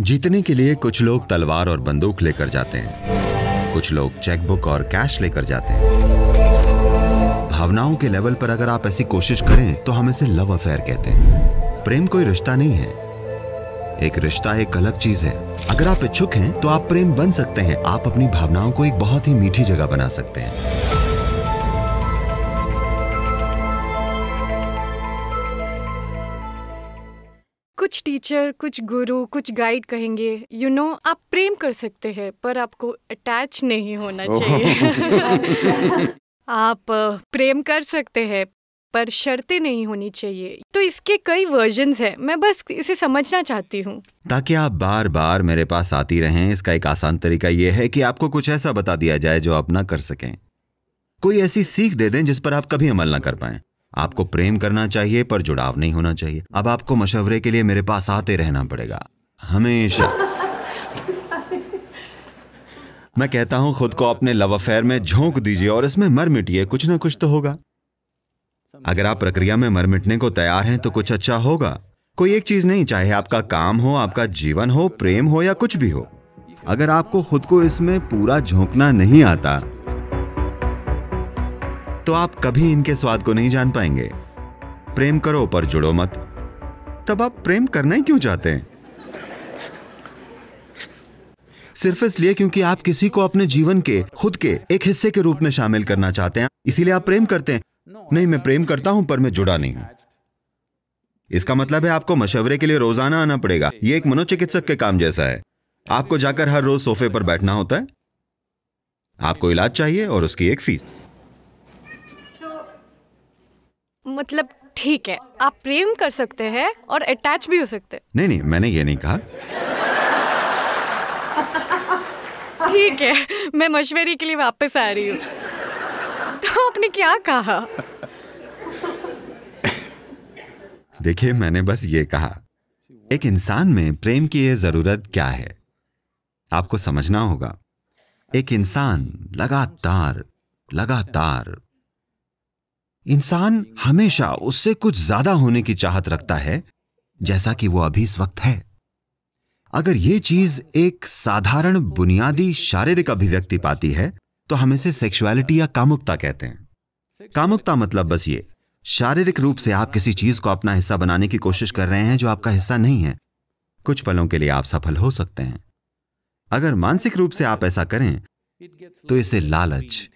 जीतने के लिए कुछ लोग तलवार और बंदूक लेकर जाते हैं कुछ लोग चेकबुक और कैश लेकर जाते हैं भावनाओं के लेवल पर अगर आप ऐसी कोशिश करें तो हम इसे लव अफेयर कहते हैं प्रेम कोई रिश्ता नहीं है एक रिश्ता एक अलग चीज है अगर आप इच्छुक हैं तो आप प्रेम बन सकते हैं आप अपनी भावनाओं को एक बहुत ही मीठी जगह बना सकते हैं टीचर कुछ गुरु कुछ गाइड कहेंगे यू you नो know, आप प्रेम कर सकते हैं पर आपको अटैच नहीं होना चाहिए आप प्रेम कर सकते हैं पर शर्तें नहीं होनी चाहिए तो इसके कई वर्जन है मैं बस इसे समझना चाहती हूँ ताकि आप बार बार मेरे पास आती रहें इसका एक आसान तरीका यह है कि आपको कुछ ऐसा बता दिया जाए जो आप ना कर सकें कोई ऐसी सीख दे दें जिस पर आप कभी अमल ना कर पाएं आपको प्रेम करना चाहिए पर जुड़ाव नहीं होना चाहिए अब आपको मशवरे के लिए मेरे पास आते रहना पड़ेगा हमेशा मैं कहता हूं खुद को अपने लव अफेयर में झोंक दीजिए और इसमें मर मिटिए कुछ ना कुछ तो होगा अगर आप प्रक्रिया में मर मिटने को तैयार हैं तो कुछ अच्छा होगा कोई एक चीज नहीं चाहे आपका काम हो आपका जीवन हो प्रेम हो या कुछ भी हो अगर आपको खुद को इसमें पूरा झोंकना नहीं आता तो आप कभी इनके स्वाद को नहीं जान पाएंगे प्रेम करो पर जुड़ो मत तब आप प्रेम करना ही क्यों चाहते हैं सिर्फ इसलिए क्योंकि आप किसी को अपने जीवन के खुद के एक हिस्से के रूप में शामिल करना चाहते हैं इसीलिए आप प्रेम करते हैं नहीं मैं प्रेम करता हूं पर मैं जुड़ा नहीं हूं इसका मतलब है आपको मशवरे के लिए रोजाना आना पड़ेगा यह एक मनोचिकित्सक के काम जैसा है आपको जाकर हर रोज सोफे पर बैठना होता है आपको इलाज चाहिए और उसकी एक फीस मतलब ठीक है आप प्रेम कर सकते हैं और अटैच भी हो सकते हैं नहीं नहीं मैंने ये नहीं कहा ठीक है मैं मशवरे के लिए वापस आ रही हूँ तो आपने क्या कहा देखिए मैंने बस ये कहा एक इंसान में प्रेम की ये जरूरत क्या है आपको समझना होगा एक इंसान लगातार लगातार इंसान हमेशा उससे कुछ ज्यादा होने की चाहत रखता है जैसा कि वो अभी इस वक्त है अगर ये चीज एक साधारण बुनियादी शारीरिक अभिव्यक्ति पाती है तो हम इसे सेक्सुअलिटी या कामुकता कहते हैं कामुकता मतलब बस ये शारीरिक रूप से आप किसी चीज को अपना हिस्सा बनाने की कोशिश कर रहे हैं जो आपका हिस्सा नहीं है कुछ पलों के लिए आप सफल हो सकते हैं अगर मानसिक रूप से आप ऐसा करें तो इसे लालच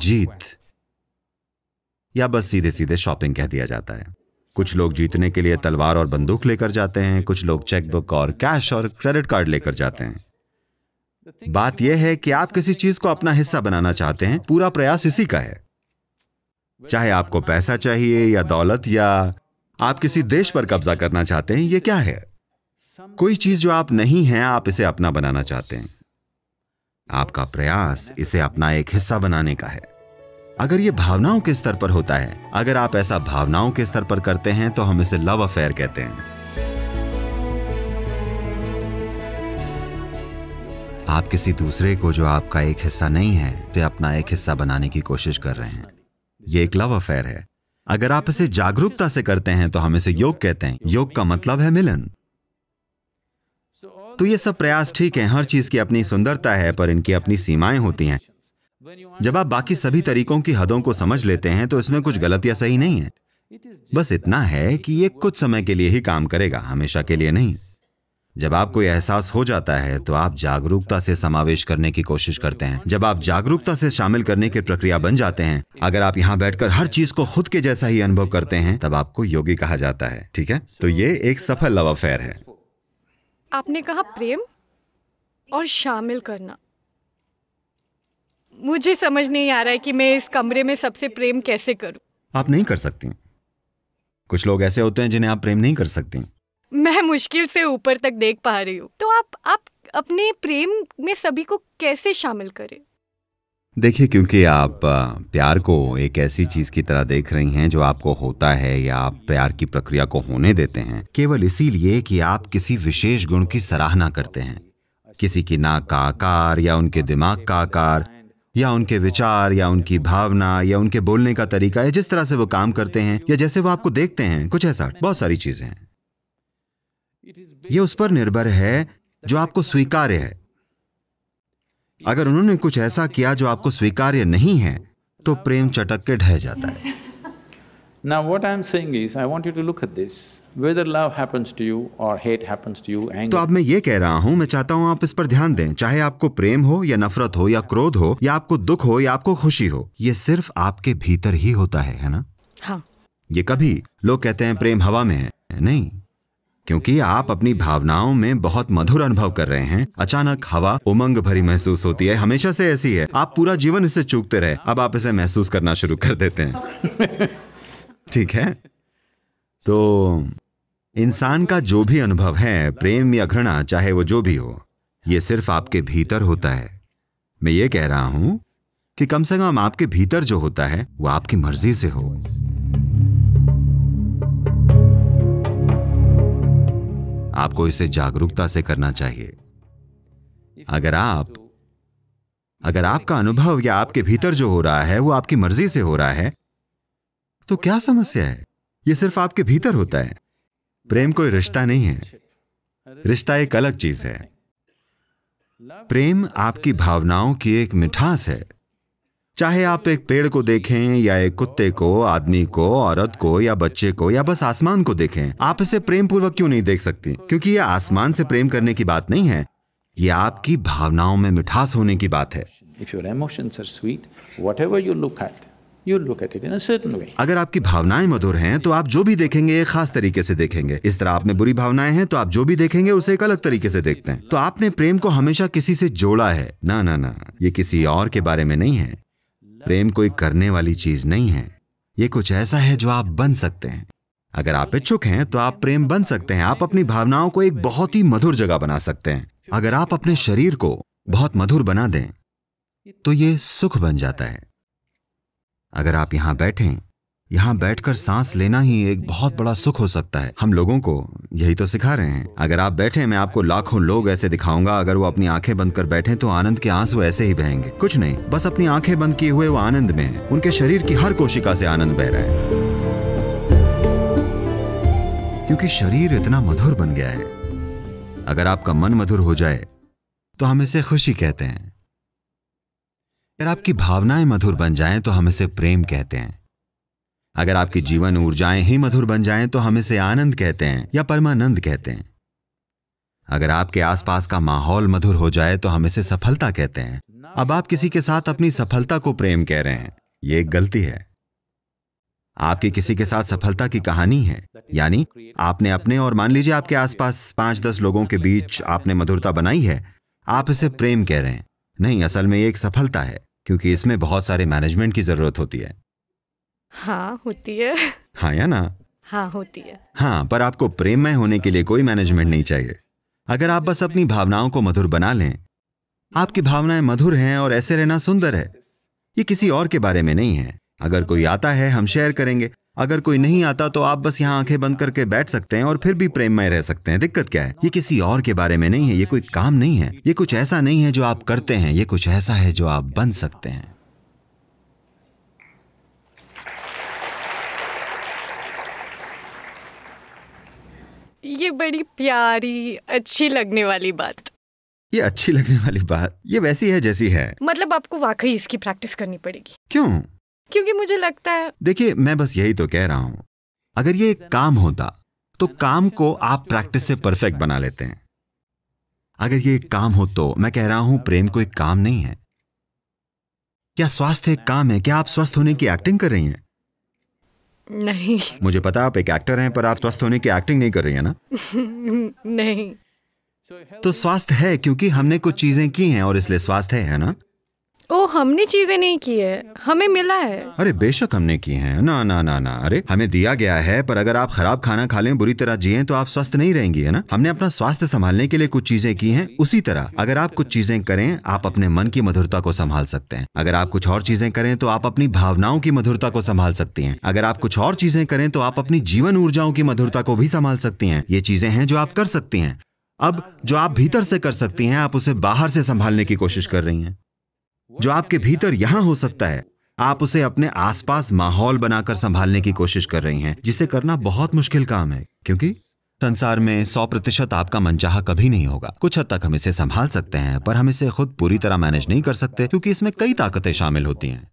जीत या बस सीधे सीधे शॉपिंग कह दिया जाता है कुछ लोग जीतने के लिए तलवार और बंदूक लेकर जाते हैं कुछ लोग चेकबुक और कैश और क्रेडिट कार्ड लेकर जाते हैं बात यह है कि आप किसी चीज को अपना हिस्सा बनाना चाहते हैं पूरा प्रयास इसी का है चाहे आपको पैसा चाहिए या दौलत या आप किसी देश पर कब्जा करना चाहते हैं यह क्या है कोई चीज जो आप नहीं हैं आप इसे अपना बनाना चाहते हैं आपका प्रयास इसे अपना एक हिस्सा बनाने का है अगर ये भावनाओं के स्तर पर होता है अगर आप ऐसा भावनाओं के स्तर पर करते हैं तो हम इसे लव अफेयर कहते हैं आप किसी दूसरे को जो आपका एक हिस्सा नहीं है उसे अपना एक हिस्सा बनाने की कोशिश कर रहे हैं ये एक लव अफेयर है अगर आप इसे जागरूकता से करते हैं तो हम इसे योग कहते हैं योग का मतलब है मिलन तो ये सब प्रयास ठीक है हर चीज की अपनी सुंदरता है पर इनकी अपनी सीमाएं होती हैं जब आप बाकी सभी तरीकों की हदों को समझ लेते हैं तो इसमें कुछ गलत या सही नहीं है बस इतना है कि ये कुछ समय के लिए ही काम करेगा हमेशा के लिए नहीं जब आपको यह एहसास हो जाता है तो आप जागरूकता से समावेश करने की कोशिश करते हैं जब आप जागरूकता से शामिल करने की प्रक्रिया बन जाते हैं अगर आप यहाँ बैठकर हर चीज को खुद के जैसा ही अनुभव करते हैं तब आपको योगी कहा जाता है ठीक है तो ये एक सफल लव अफेयर है आपने कहा प्रेम और शामिल करना मुझे समझ नहीं आ रहा है कि मैं इस कमरे में सबसे प्रेम कैसे करूं आप नहीं कर सकती कुछ लोग ऐसे होते हैं जिन्हें आप प्रेम नहीं कर सकती मैं मुश्किल से ऊपर तक देख पा रही हूँ तो आप आप अपने प्रेम में सभी को कैसे शामिल करें देखिए क्योंकि आप प्यार को एक ऐसी चीज़ की तरह देख रही हैं जो आपको होता है या आप प्यार की प्रक्रिया को होने देते हैं केवल इसीलिए कि आप किसी विशेष गुण की सराहना करते हैं किसी की नाक का आकार या उनके दिमाग का आकार या उनके विचार या उनकी भावना या उनके बोलने का तरीका या जिस तरह से वो काम करते हैं या जैसे वो आपको देखते हैं कुछ ऐसा बहुत सारी चीजें हैं ये उस पर निर्भर है जो आपको स्वीकार्य है अगर उन्होंने कुछ ऐसा किया जो आपको स्वीकार्य नहीं है तो प्रेम चटक के ढह जाता है Now what I'm saying is, I want you to look at this. Whether love happens to you or hate happens to you, anger. तो अब मैं ये कह रहा हूँ मैं चाहता हूँ आप इस पर ध्यान दें चाहे आपको प्रेम हो या नफरत हो या क्रोध हो या आपको दुख हो या आपको खुशी हो ये सिर्फ आपके भीतर ही होता है है ना हाँ ये कभी लोग कहते हैं प्रेम हवा में है नहीं क्योंकि आप अपनी भावनाओं में बहुत मधुर अनुभव कर रहे हैं अचानक हवा उमंग भरी महसूस होती है हमेशा से ऐसी है आप पूरा जीवन इसे चूकते रहे अब आप इसे महसूस करना शुरू कर देते हैं ठीक है तो इंसान का जो भी अनुभव है प्रेम या घृणा चाहे वो जो भी हो ये सिर्फ आपके भीतर होता है मैं ये कह रहा हूं कि कम से कम आपके भीतर जो होता है वो आपकी मर्जी से हो आपको इसे जागरूकता से करना चाहिए अगर आप अगर आपका अनुभव या आपके भीतर जो हो रहा है वो आपकी मर्जी से हो रहा है तो क्या समस्या है यह सिर्फ आपके भीतर होता है प्रेम कोई रिश्ता नहीं है रिश्ता एक अलग चीज है प्रेम आपकी भावनाओं की एक मिठास है चाहे आप एक पेड़ को देखें या एक कुत्ते को आदमी को औरत को या बच्चे को या बस आसमान को देखें आप इसे प्रेम पूर्वक क्यों नहीं देख सकती क्योंकि यह आसमान से प्रेम करने की बात नहीं है यह आपकी भावनाओं में मिठास होने की बात है if your emotions are sweet, whatever you look at अगर आपकी भावनाएं मधुर हैं तो आप जो भी देखेंगे एक खास तरीके से देखेंगे इस तरह आप में बुरी भावनाएं हैं तो आप जो भी देखेंगे उसे एक अलग तरीके से देखते हैं तो आपने प्रेम को हमेशा किसी से जोड़ा है ना ना ना ये किसी और के बारे में नहीं है प्रेम कोई करने वाली चीज नहीं है ये कुछ ऐसा है जो आप बन सकते हैं अगर आप इच्छुक हैं तो आप प्रेम बन सकते हैं आप अपनी भावनाओं को एक बहुत ही मधुर जगह बना सकते हैं अगर आप अपने शरीर को बहुत मधुर बना दें तो ये सुख बन जाता है अगर आप यहाँ बैठे यहाँ बैठकर सांस लेना ही एक बहुत बड़ा सुख हो सकता है हम लोगों को यही तो सिखा रहे हैं अगर आप बैठे मैं आपको लाखों लोग ऐसे दिखाऊंगा अगर वो अपनी आंखें बंद कर बैठे तो आनंद के आंसू ऐसे ही बहेंगे कुछ नहीं बस अपनी आंखें बंद किए हुए वो आनंद में है उनके शरीर की हर कोशिका से आनंद बह रहे हैं क्योंकि शरीर इतना मधुर बन गया है अगर आपका मन मधुर हो जाए तो हम इसे खुशी कहते हैं अगर आपकी भावनाएं मधुर बन जाएं तो हम इसे प्रेम कहते हैं अगर आपकी जीवन ऊर्जाएं ही मधुर बन जाएं तो हम इसे आनंद कहते हैं या परमानंद कहते हैं अगर आपके आसपास का माहौल मधुर हो जाए तो हम इसे सफलता कहते हैं अब आप किसी के साथ अपनी सफलता को प्रेम कह रहे हैं यह एक गलती है आपकी किसी के साथ सफलता की कहानी है यानी आपने अपने और मान लीजिए आपके आसपास पांच दस लोगों के बीच आपने मधुरता बनाई है आप इसे प्रेम कह रहे हैं नहीं असल में एक सफलता है क्योंकि इसमें बहुत सारे मैनेजमेंट की ज़रूरत होती है हाँ होती है हाँ या ना हाँ होती है हाँ पर आपको प्रेममय होने के लिए कोई मैनेजमेंट नहीं चाहिए अगर आप बस अपनी भावनाओं को मधुर बना लें आपकी भावनाएं मधुर हैं और ऐसे रहना सुंदर है ये किसी और के बारे में नहीं है अगर कोई आता है हम शेयर करेंगे अगर कोई नहीं आता तो आप बस यहाँ आंखें बंद करके बैठ सकते हैं और फिर भी प्रेममय रह सकते हैं दिक्कत क्या है ये किसी और के बारे में नहीं है ये कोई काम नहीं है ये कुछ ऐसा नहीं है जो आप करते हैं ये कुछ ऐसा है जो आप बन सकते हैं ये बड़ी प्यारी अच्छी लगने वाली बात ये अच्छी लगने वाली बात ये वैसी है जैसी है मतलब आपको वाकई इसकी प्रैक्टिस करनी पड़ेगी क्यों क्योंकि मुझे लगता है देखिए मैं बस यही तो कह रहा हूँ अगर ये काम होता तो काम को आप प्रैक्टिस से परफेक्ट बना लेते हैं अगर ये एक काम हो तो मैं कह रहा हूं प्रेम कोई काम नहीं है क्या स्वास्थ्य एक काम है क्या आप स्वस्थ होने की एक्टिंग कर रही हैं नहीं मुझे पता आप एक एक्टर हैं पर आप स्वस्थ होने की एक्टिंग नहीं कर रही है ना नहीं तो स्वास्थ्य है क्योंकि हमने कुछ चीजें की हैं और इसलिए स्वास्थ्य है, है ना ओ हमने चीजें नहीं की है हमें मिला है अरे बेशक हमने की है ना ना ना ना अरे हमें दिया गया है पर अगर आप खराब खाना खा लें बुरी तरह जिए तो आप स्वस्थ नहीं रहेंगी है ना हमने अपना स्वास्थ्य संभालने के लिए कुछ चीजें की हैं उसी तरह अगर आप कुछ चीजें करें आप अपने मन की मधुरता को संभाल सकते हैं अगर आप कुछ और चीजें करें तो आप अपनी भावनाओं की मधुरता को संभाल सकती है अगर आप कुछ और चीजें करें तो आप अपनी जीवन ऊर्जाओं की मधुरता को भी संभाल सकती है ये चीजें हैं जो आप कर सकती है अब जो आप भीतर से कर सकती हैं आप उसे बाहर से संभालने की कोशिश कर रही हैं जो आपके भीतर यहां हो सकता है आप उसे अपने आसपास माहौल बनाकर संभालने की कोशिश कर रही हैं जिसे करना बहुत मुश्किल काम है क्योंकि संसार में सौ प्रतिशत आपका मनचाह कभी नहीं होगा कुछ हद तक हम इसे संभाल सकते हैं पर हम इसे खुद पूरी तरह मैनेज नहीं कर सकते क्योंकि इसमें कई ताकतें शामिल होती हैं